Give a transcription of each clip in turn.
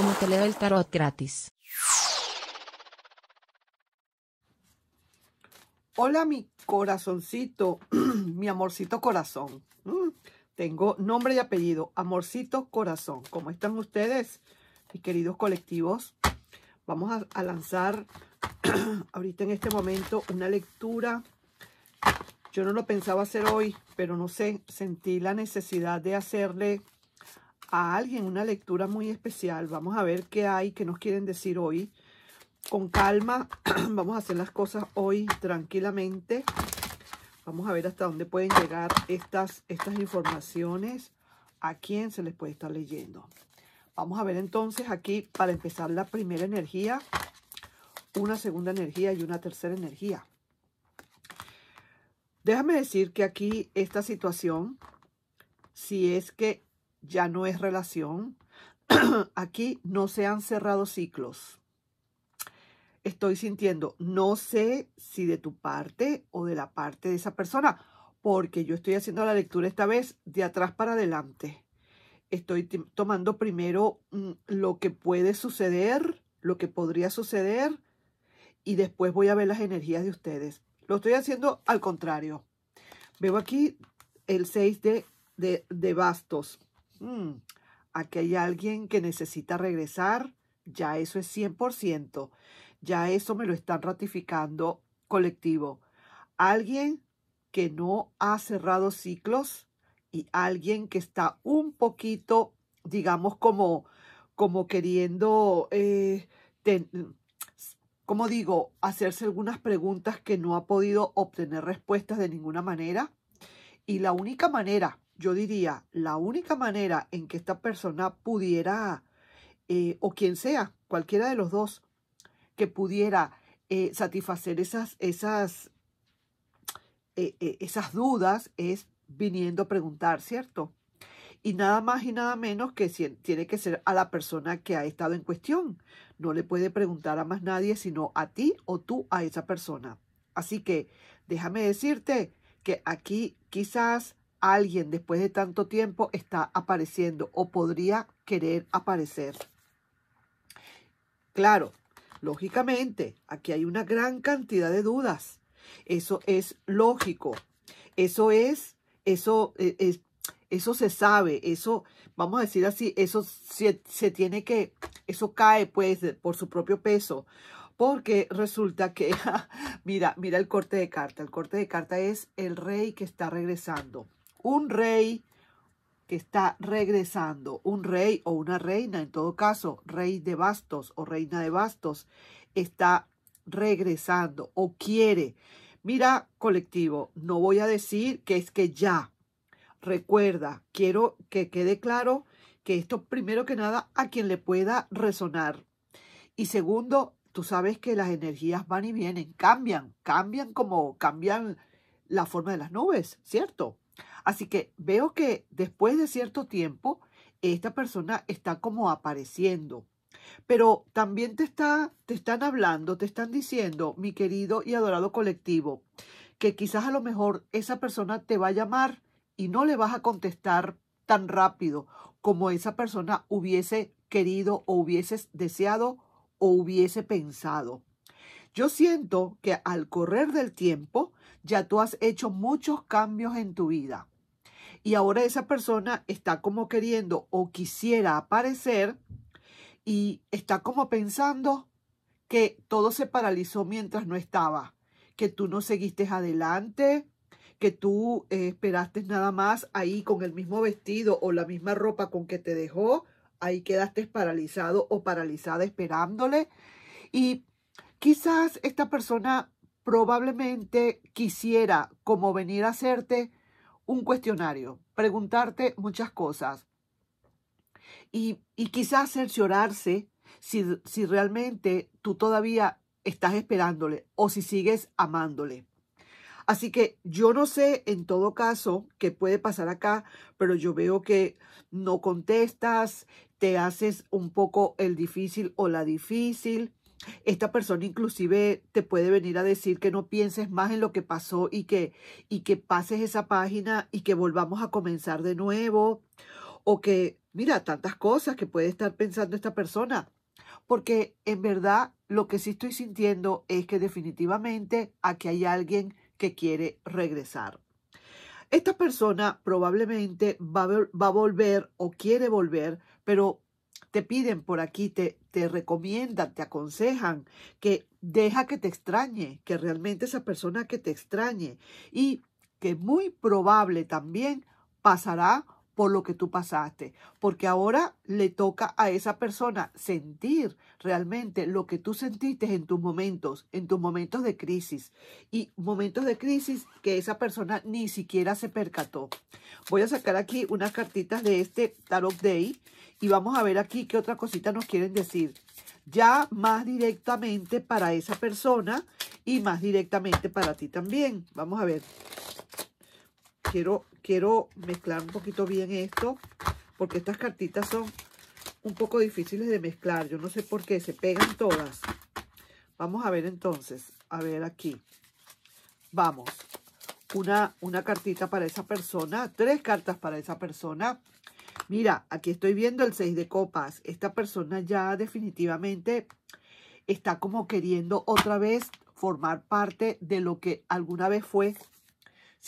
como te leo el tarot gratis. Hola mi corazoncito, mi amorcito corazón. Mm, tengo nombre y apellido, amorcito corazón. ¿Cómo están ustedes, mis queridos colectivos? Vamos a, a lanzar ahorita en este momento una lectura. Yo no lo pensaba hacer hoy, pero no sé, sentí la necesidad de hacerle a alguien una lectura muy especial. Vamos a ver qué hay que nos quieren decir hoy. Con calma, vamos a hacer las cosas hoy tranquilamente. Vamos a ver hasta dónde pueden llegar estas, estas informaciones, a quién se les puede estar leyendo. Vamos a ver entonces aquí, para empezar, la primera energía, una segunda energía y una tercera energía. Déjame decir que aquí esta situación, si es que ya no es relación. Aquí no se han cerrado ciclos. Estoy sintiendo, no sé si de tu parte o de la parte de esa persona, porque yo estoy haciendo la lectura esta vez de atrás para adelante. Estoy tomando primero mm, lo que puede suceder, lo que podría suceder, y después voy a ver las energías de ustedes. Lo estoy haciendo al contrario. Veo aquí el 6 de, de, de bastos. Mm, aquí hay alguien que necesita regresar, ya eso es 100%, ya eso me lo están ratificando colectivo. Alguien que no ha cerrado ciclos y alguien que está un poquito, digamos, como, como queriendo, eh, como digo, hacerse algunas preguntas que no ha podido obtener respuestas de ninguna manera. Y la única manera yo diría, la única manera en que esta persona pudiera, eh, o quien sea, cualquiera de los dos, que pudiera eh, satisfacer esas, esas, eh, esas dudas es viniendo a preguntar, ¿cierto? Y nada más y nada menos que tiene que ser a la persona que ha estado en cuestión. No le puede preguntar a más nadie, sino a ti o tú a esa persona. Así que déjame decirte que aquí quizás alguien después de tanto tiempo está apareciendo o podría querer aparecer. Claro, lógicamente, aquí hay una gran cantidad de dudas. Eso es lógico. Eso es, eso e, es, eso se sabe, eso, vamos a decir así, eso se, tiene que, eso cae pues por su propio peso porque resulta que, mira, mira el corte de carta. El corte de carta es el rey que está regresando un rey que está regresando, un rey o una reina, en todo caso, rey de bastos o reina de bastos, está regresando o quiere. Mira, colectivo, no voy a decir que es que ya. Recuerda, quiero que quede claro que esto primero que nada a quien le pueda resonar. Y segundo, tú sabes que las energías van y vienen, cambian, cambian como cambian la forma de las nubes, ¿cierto? Así que veo que después de cierto tiempo, esta persona está como apareciendo. Pero también te, están hablando, te están diciendo, mi querido y adorado colectivo, que quizás a lo mejor esa persona te va a llamar y no le vas a contestar tan rápido como esa persona hubiese querido o hubieses deseado o hubiese pensado. Yo siento que al correr del tiempo ya tú has hecho muchos cambios en tu vida y ahora esa persona está como queriendo o quisiera aparecer y está como pensando que todo se paralizó mientras no estaba, que tú no seguiste adelante, que tú eh, esperaste nada más ahí con el mismo vestido o la misma ropa con que te dejó, ahí quedaste paralizado o paralizada esperándole y Quizás esta persona probablemente quisiera como venir a hacerte un cuestionario, preguntarte muchas cosas y, quizás cerciorarse si, si realmente tú todavía estás esperándole o si sigues amándole. Así que yo no sé en todo caso qué puede pasar acá, pero yo veo que no contestas, te haces un poco el difícil o la difícil, esta persona inclusive te puede venir a decir que no pienses más en lo que pasó y que, y que pases esa página y que volvamos a comenzar de nuevo. O que, mira, tantas cosas que puede estar pensando esta persona. Porque en verdad lo que sí estoy sintiendo es que definitivamente aquí hay alguien que quiere regresar. Esta persona probablemente va a, va a volver o quiere volver, pero te piden por aquí, te, te recomiendan, te aconsejan, que deja que te extrañe, que realmente esa persona que te extrañe y que muy probable también pasará por lo que tú pasaste, porque ahora le toca a esa persona sentir realmente lo que tú sentiste en tus momentos, en tus momentos de crisis y momentos de crisis que esa persona ni siquiera se percató. Voy a sacar aquí unas cartitas de este Tarot Day y vamos a ver aquí qué otra cosita nos quieren decir. Ya más directamente para esa persona y más directamente para ti también. Vamos a ver quiero, mezclar un poquito bien esto, porque estas cartitas son un poco difíciles de mezclar. Yo no sé por qué, se pegan todas. Vamos a ver entonces, a ver aquí. Vamos, una, una cartita para esa persona, tres cartas para esa persona. Mira, aquí estoy viendo el seis de copas. Esta persona ya definitivamente está como queriendo otra vez formar parte de lo que alguna vez fue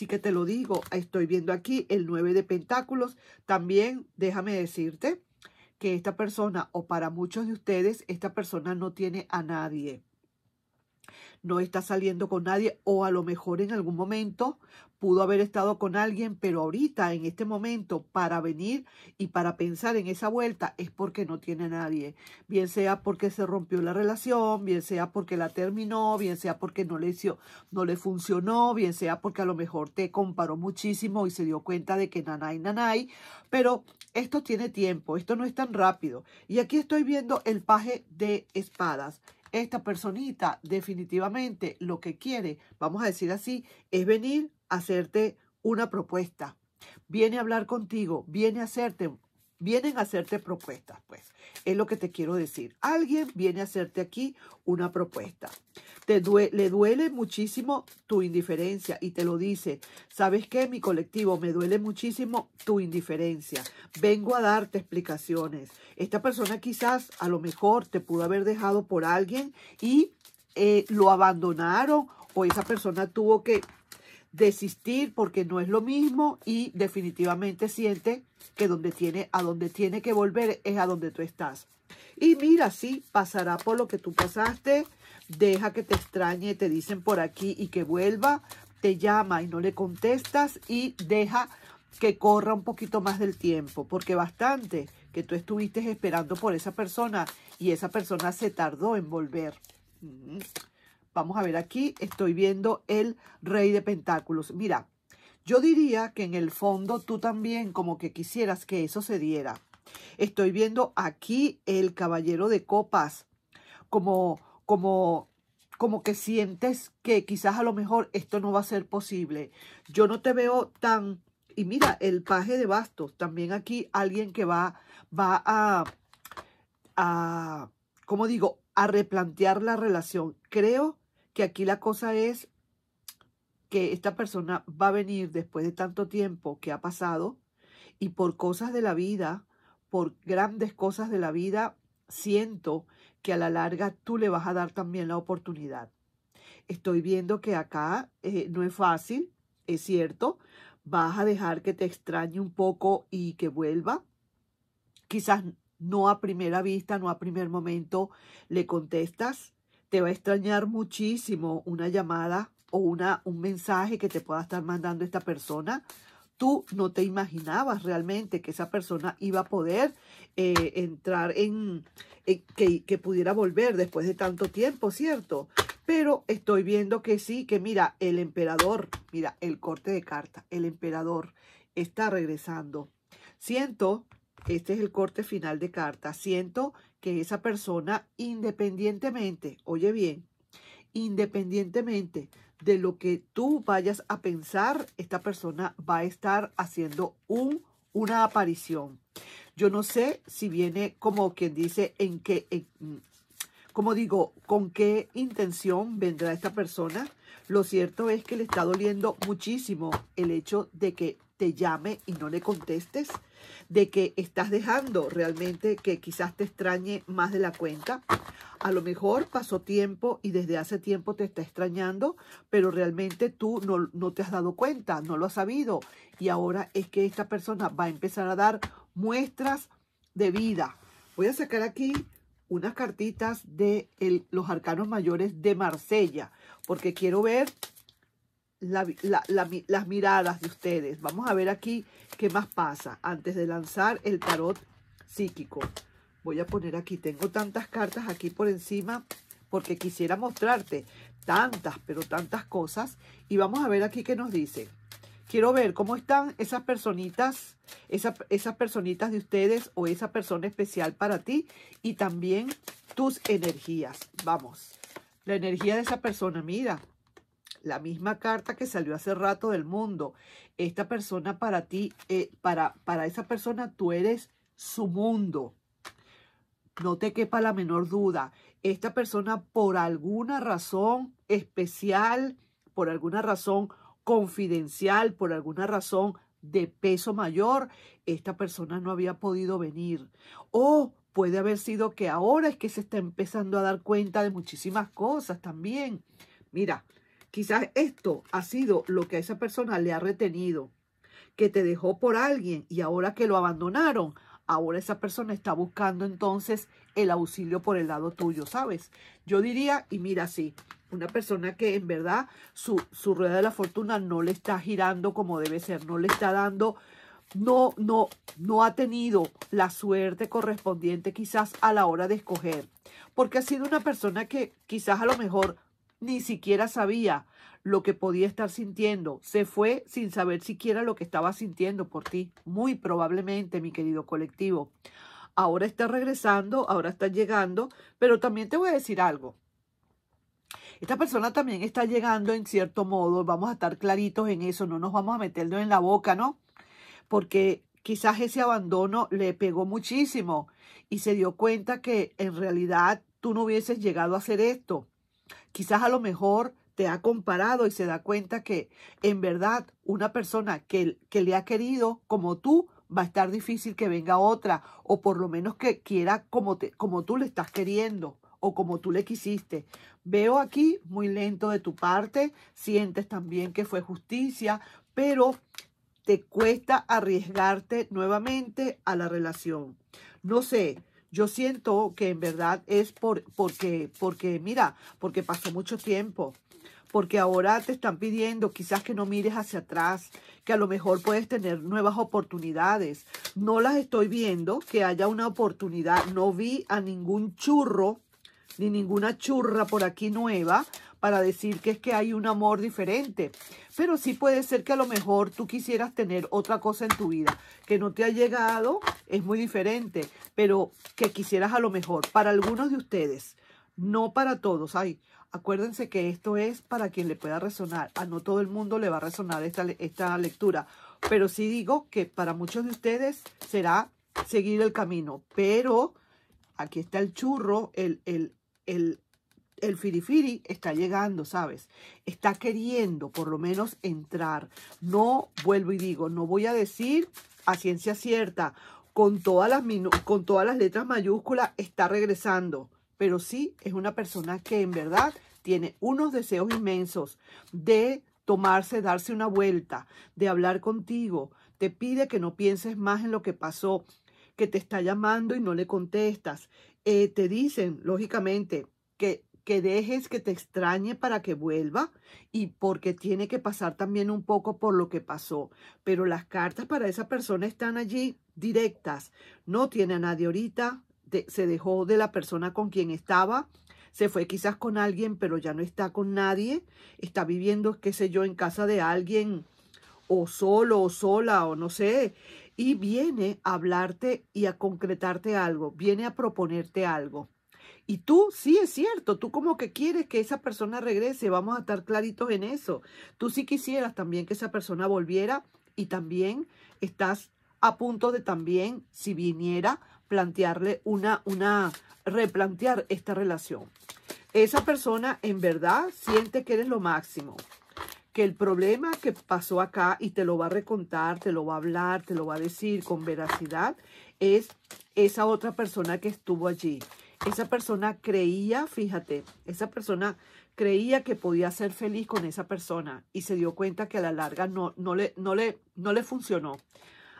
Así que te lo digo, estoy viendo aquí el 9 de Pentáculos. También déjame decirte que esta persona, o para muchos de ustedes, esta persona no tiene a nadie no está saliendo con nadie o a lo mejor en algún momento pudo haber estado con alguien, pero ahorita en este momento para venir y para pensar en esa vuelta es porque no tiene nadie, bien sea porque se rompió la relación, bien sea porque la terminó, bien sea porque no le no le funcionó, bien sea porque a lo mejor te comparó muchísimo y se dio cuenta de que nanay nanay, pero esto tiene tiempo, esto no es tan rápido. Y aquí estoy viendo el paje de espadas esta personita definitivamente lo que quiere, vamos a decir así, es venir a hacerte una propuesta. Viene a hablar contigo, viene a hacerte vienen a hacerte propuestas, pues. Es lo que te quiero decir. Alguien viene a hacerte aquí una propuesta. Te le duele muchísimo tu indiferencia y te lo dice. ¿Sabes qué? Mi colectivo, me duele muchísimo tu indiferencia. Vengo a darte explicaciones. Esta persona quizás a lo mejor te pudo haber dejado por alguien y eh, lo abandonaron o esa persona tuvo que desistir porque no es lo mismo y definitivamente siente que donde tiene, a donde tiene que volver es a donde tú estás. Y mira, sí, pasará por lo que tú pasaste, deja que te extrañe, te dicen por aquí y que vuelva, te llama y no le contestas y deja que corra un poquito más del tiempo, porque bastante que tú estuviste esperando por esa persona y esa persona se tardó en volver. Vamos a ver aquí, estoy viendo el rey de pentáculos. Mira, yo diría que en el fondo tú también como que quisieras que eso se diera. Estoy viendo aquí el caballero de copas, como, como, como que sientes que quizás a lo mejor esto no va a ser posible. Yo no te veo tan... Y mira, el paje de bastos, también aquí alguien que va, va a, a, como digo, a replantear la relación. Creo que aquí la cosa es que esta persona va a venir después de tanto tiempo que ha pasado y por cosas de la vida, por grandes cosas de la vida, siento que a la larga tú le vas a dar también la oportunidad. Estoy viendo que acá eh, no es fácil, es cierto, vas a dejar que te extrañe un poco y que vuelva. Quizás no a primera vista, no a primer momento le contestas, te va a extrañar muchísimo una llamada o una, un mensaje que te pueda estar mandando esta persona. Tú no te imaginabas realmente que esa persona iba a poder eh, entrar en, que, que pudiera volver después de tanto tiempo, ¿cierto? Pero estoy viendo que sí, que mira, el emperador, mira, el corte de carta, el emperador está regresando. Siento, este es el corte final de carta, siento que esa persona independientemente, oye bien, independientemente de lo que tú vayas a pensar, esta persona va a estar haciendo un, una aparición. Yo no sé si viene como quien dice en qué, mm, como digo, con qué intención vendrá esta persona. Lo cierto es que le está doliendo muchísimo el hecho de que te llame y no le contestes de que estás dejando realmente que quizás te extrañe más de la cuenta. A lo mejor pasó tiempo y desde hace tiempo te está extrañando, pero realmente tú no, te has dado cuenta, no lo has sabido. Y ahora es que esta persona va a empezar a dar muestras de vida. Voy a sacar aquí unas cartitas de los arcanos mayores de Marsella, porque quiero ver las miradas de ustedes. Vamos a ver aquí qué más pasa antes de lanzar el tarot psíquico. Voy a poner aquí, tengo tantas cartas aquí por encima porque quisiera mostrarte tantas, pero tantas cosas. Y vamos a ver aquí qué nos dice. Quiero ver cómo están esas personitas, esas, esas personitas de ustedes o esa persona especial para ti y también tus energías. Vamos, la energía de esa persona, mira, la misma carta que salió hace rato del mundo. Esta persona para ti, eh, para, para esa persona tú eres su mundo. No te quepa la menor duda. Esta persona por alguna razón especial, por alguna razón confidencial, por alguna razón de peso mayor, esta persona no había podido venir. O puede haber sido que ahora es que se está empezando a dar cuenta de muchísimas cosas también. Mira, Quizás esto ha sido lo que a esa persona le ha retenido, que te dejó por alguien y ahora que lo abandonaron, ahora esa persona está buscando entonces el auxilio por el lado tuyo, ¿sabes? Yo diría, y mira, sí, una persona que en verdad su, su rueda de la fortuna no le está girando como debe ser, no le está dando no, no, no ha tenido la suerte correspondiente quizás a la hora de escoger, porque ha sido una persona que quizás a lo mejor ni siquiera sabía lo que podía estar sintiendo. Se fue sin saber siquiera lo que estaba sintiendo por ti. Muy probablemente, mi querido colectivo. Ahora está regresando, ahora está llegando, pero también te voy a decir algo. Esta persona también está llegando en cierto modo, vamos a estar claritos en eso, no nos vamos a meterlo en la boca, ¿no? Porque quizás ese abandono le pegó muchísimo y se dio cuenta que en realidad tú no hubieses llegado a hacer esto Quizás a lo mejor te ha comparado y se da cuenta que en verdad una persona que, que le ha querido como tú va a estar difícil que venga otra o por lo menos que quiera como, te, como tú le estás queriendo o como tú le quisiste. Veo aquí muy lento de tu parte, sientes también que fue justicia, pero te cuesta arriesgarte nuevamente a la relación. No sé, yo siento que en verdad es por, porque, porque, mira, porque pasó mucho tiempo porque ahora te están pidiendo quizás que no mires hacia atrás, que a lo mejor puedes tener nuevas oportunidades. No las estoy viendo, que haya una oportunidad. No vi a ningún churro ni ninguna churra por aquí nueva para decir que es que hay un amor diferente. Pero sí puede ser que a lo mejor tú quisieras tener otra cosa en tu vida que no te ha llegado, es muy diferente, pero que quisieras a lo mejor para algunos de ustedes, no para todos. Ay, acuérdense que esto es para quien le pueda resonar. A no todo el mundo le va a resonar esta, esta lectura, pero sí digo que para muchos de ustedes será seguir el camino, pero aquí está el churro, el, el, el, el firifiri está llegando, ¿sabes? Está queriendo por lo menos entrar. No, vuelvo y digo, no voy a decir a ciencia cierta, con todas las, con todas las letras mayúsculas está regresando, pero sí es una persona que en verdad tiene unos deseos inmensos de tomarse, darse una vuelta, de hablar contigo, te pide que no pienses más en lo que pasó, que te está llamando y no le contestas eh, te dicen, lógicamente, que, que dejes que te extrañe para que vuelva y porque tiene que pasar también un poco por lo que pasó. Pero las cartas para esa persona están allí directas. No tiene a nadie ahorita, se dejó de la persona con quien estaba, se fue quizás con alguien, pero ya no está con nadie, está viviendo, qué sé yo, en casa de alguien o solo o sola o no sé, y viene a hablarte y a concretarte algo, viene a proponerte algo. Y tú, sí es cierto, tú como que quieres que esa persona regrese, vamos a estar claritos en eso. Tú sí quisieras también que esa persona volviera y también estás a punto de también, si viniera, plantearle una, una, replantear esta relación. Esa persona en verdad siente que eres lo máximo que el problema que pasó acá, y te lo va a recontar, te lo va a hablar, te lo va a decir con veracidad, es esa otra persona que estuvo allí. Esa persona creía, fíjate, esa persona creía que podía ser feliz con esa persona y se dio cuenta que a la larga no, no, le, no, le, no le funcionó.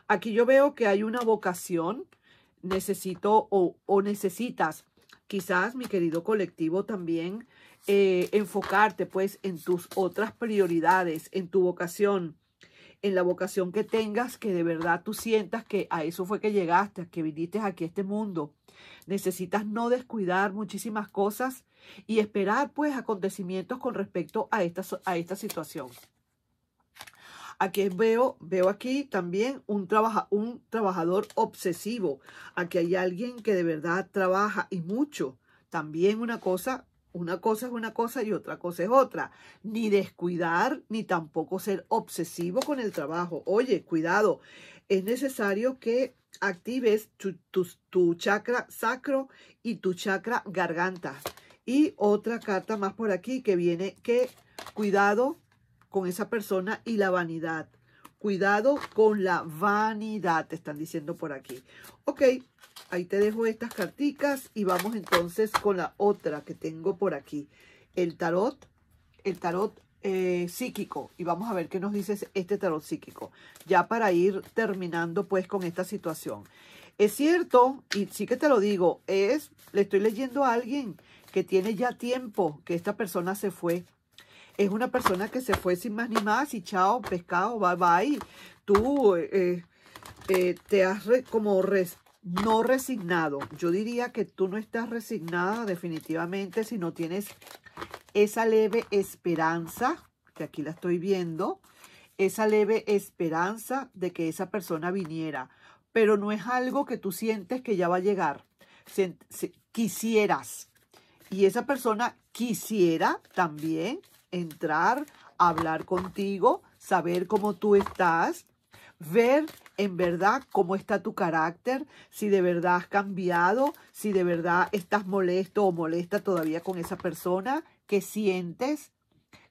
Aquí yo veo que hay una vocación, necesito o, o necesitas, quizás mi querido colectivo también, eh, enfocarte pues en tus otras prioridades, en tu vocación, en la vocación que tengas, que de verdad tú sientas que a eso fue que llegaste, que viniste aquí a este mundo. Necesitas no descuidar muchísimas cosas y esperar pues acontecimientos con respecto a esta, a esta situación. Aquí veo, veo aquí también un, un trabajador obsesivo. Aquí hay alguien que de verdad trabaja y mucho. También una cosa una cosa es una cosa y otra cosa es otra. Ni descuidar, ni tampoco ser obsesivo con el trabajo. Oye, cuidado, es necesario que actives tu, chakra sacro y tu chakra garganta. Y otra carta más por aquí que viene que cuidado con esa persona y la vanidad. Cuidado con la vanidad, te están diciendo por aquí. Ok, ahí te dejo estas carticas y vamos entonces con la otra que tengo por aquí. El tarot, el tarot eh, psíquico. Y vamos a ver qué nos dice este tarot psíquico. Ya para ir terminando pues con esta situación. Es cierto, y sí que te lo digo, es, le estoy leyendo a alguien que tiene ya tiempo que esta persona se fue es una persona que se fue sin más ni más y chao, pescado, bye bye. Tú eh, eh, te has como res, no resignado. Yo diría que tú no estás resignada definitivamente si no tienes esa leve esperanza, que aquí la estoy viendo, esa leve esperanza de que esa persona viniera. Pero no es algo que tú sientes que ya va a llegar. quisieras. Y esa persona quisiera también entrar, hablar contigo, saber cómo tú estás, ver en verdad cómo está tu carácter, si de verdad has cambiado, si de verdad estás molesto o molesta todavía con esa persona, qué sientes,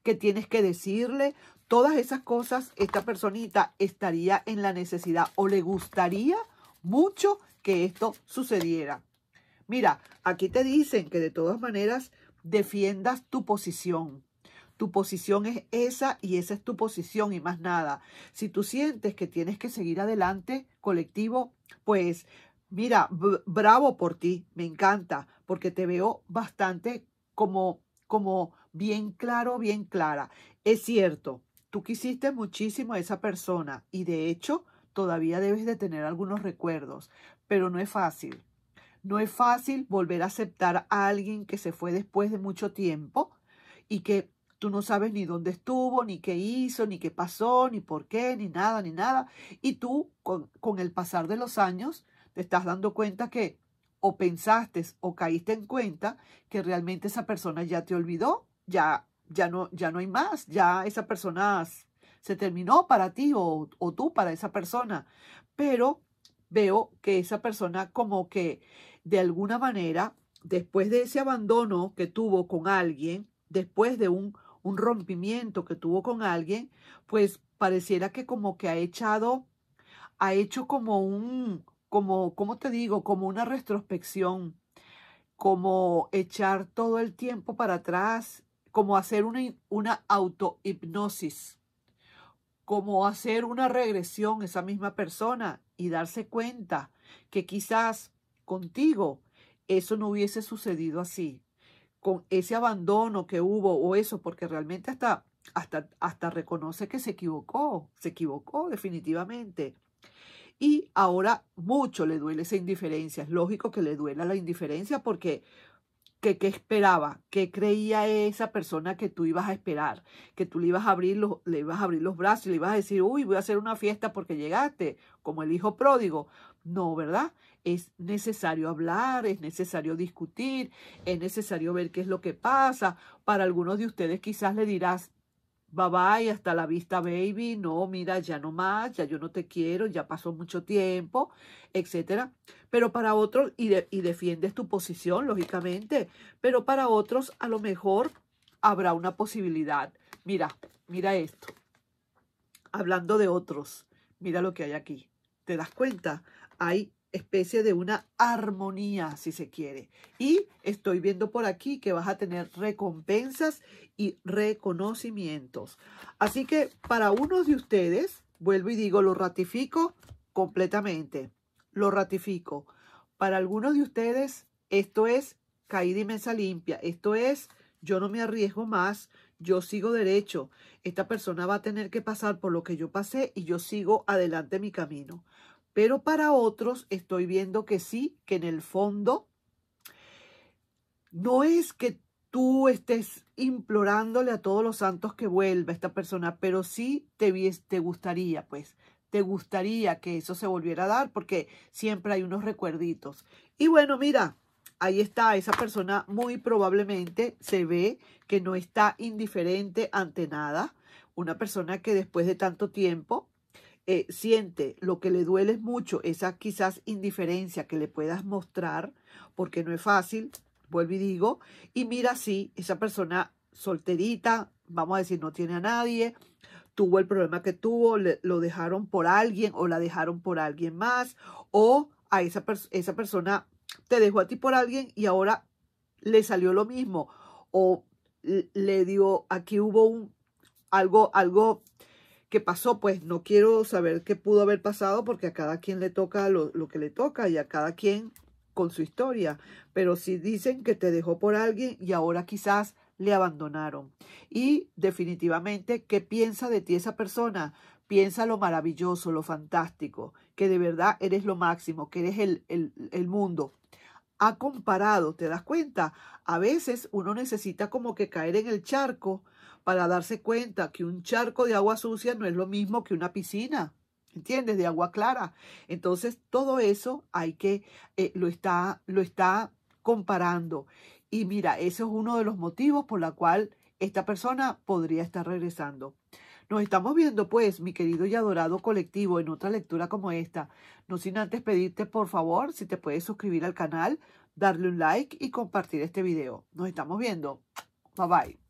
qué tienes que decirle. Todas esas cosas esta personita estaría en la necesidad o le gustaría mucho que esto sucediera. Mira, aquí te dicen que de todas maneras defiendas tu posición, tu posición es esa y esa es tu posición y más nada. Si tú sientes que tienes que seguir adelante colectivo, pues mira, bravo por ti, me encanta, porque te veo bastante como, como bien claro, bien clara. Es cierto, tú quisiste muchísimo a esa persona y de hecho todavía debes de tener algunos recuerdos, pero no es fácil. No es fácil volver a aceptar a alguien que se fue después de mucho tiempo y que Tú no sabes ni dónde estuvo, ni qué hizo, ni qué pasó, ni por qué, ni nada, ni nada. Y tú, con, el pasar de los años, te estás dando cuenta que o pensaste o caíste en cuenta que realmente esa persona ya te olvidó, ya, ya, no, ya no hay más, ya esa persona se terminó para ti o tú para esa persona. Pero veo que esa persona como que de alguna manera, después de ese abandono que tuvo con alguien, después de un un rompimiento que tuvo con alguien, pues pareciera que como que ha echado, ha hecho como un, como, ¿cómo te digo? Como una retrospección, como echar todo el tiempo para atrás, como hacer una, una autohipnosis, como hacer una regresión esa misma persona y darse cuenta que quizás contigo eso no hubiese sucedido así, con ese abandono que hubo o eso, porque realmente hasta, hasta, hasta reconoce que se equivocó, se equivocó definitivamente. Y ahora mucho le duele esa indiferencia. Es lógico que le duela la indiferencia porque ¿qué, esperaba? ¿Qué creía esa persona que tú ibas a esperar? Que tú le ibas a abrir los, le ibas a abrir los brazos y le ibas a decir, uy, voy a hacer una fiesta porque llegaste, como el hijo pródigo. No, ¿verdad? es necesario hablar, es necesario discutir, es necesario ver qué es lo que pasa. Para algunos de ustedes quizás le dirás, bye bye, hasta la vista, baby, no, mira, ya no más, ya yo no te quiero, ya pasó mucho tiempo, etcétera. Pero para otros, y, y defiendes tu posición, lógicamente, pero para otros a lo mejor habrá una posibilidad. Mira, mira esto. Hablando de otros, mira lo que hay aquí. ¿Te das cuenta? Hay especie de una armonía, si se quiere. Y estoy viendo por aquí que vas a tener recompensas y reconocimientos. Así que para unos de ustedes, vuelvo y digo, lo ratifico completamente. Lo ratifico. Para algunos de ustedes, esto es caída y mesa limpia. Esto es, yo no me arriesgo más, yo sigo derecho. Esta persona va a tener que pasar por lo que yo pasé y yo sigo adelante mi camino. Pero para otros estoy viendo que sí, que en el fondo no es que tú estés implorándole a todos los santos que vuelva esta persona, pero sí te, te gustaría, pues, te gustaría que eso se volviera a dar porque siempre hay unos recuerditos. Y bueno, mira, ahí está, esa persona muy probablemente se ve que no está indiferente ante nada, una persona que después de tanto tiempo eh, siente lo que le duele mucho, esa quizás indiferencia que le puedas mostrar, porque no es fácil, vuelvo y digo, y mira si esa persona solterita, vamos a decir, no tiene a nadie, tuvo el problema que tuvo, lo dejaron por alguien o la dejaron por alguien más, o a esa, esa persona te dejó a ti por alguien y ahora le salió lo mismo, o le dio, aquí hubo un, algo, algo ¿Qué pasó? Pues no quiero saber qué pudo haber pasado porque a cada quien le toca lo, que le toca y a cada quien con su historia. Pero si dicen que te dejó por alguien y ahora quizás le abandonaron. Y definitivamente, ¿qué piensa de ti esa persona? Piensa lo maravilloso, lo fantástico, que de verdad eres lo máximo, que eres el mundo. Ha comparado, ¿te das cuenta? A veces uno necesita como que caer en el charco para darse cuenta que un charco de agua sucia no es lo mismo que una piscina, ¿entiendes? De agua clara. Entonces, todo eso hay que, eh, lo, está, lo está comparando. Y mira, eso es uno de los motivos por la cual esta persona podría estar regresando. Nos estamos viendo, pues, mi querido y adorado colectivo, en otra lectura como esta. No sin antes pedirte, por favor, si te puedes suscribir al canal, darle un like y compartir este video. Nos estamos viendo. Bye bye.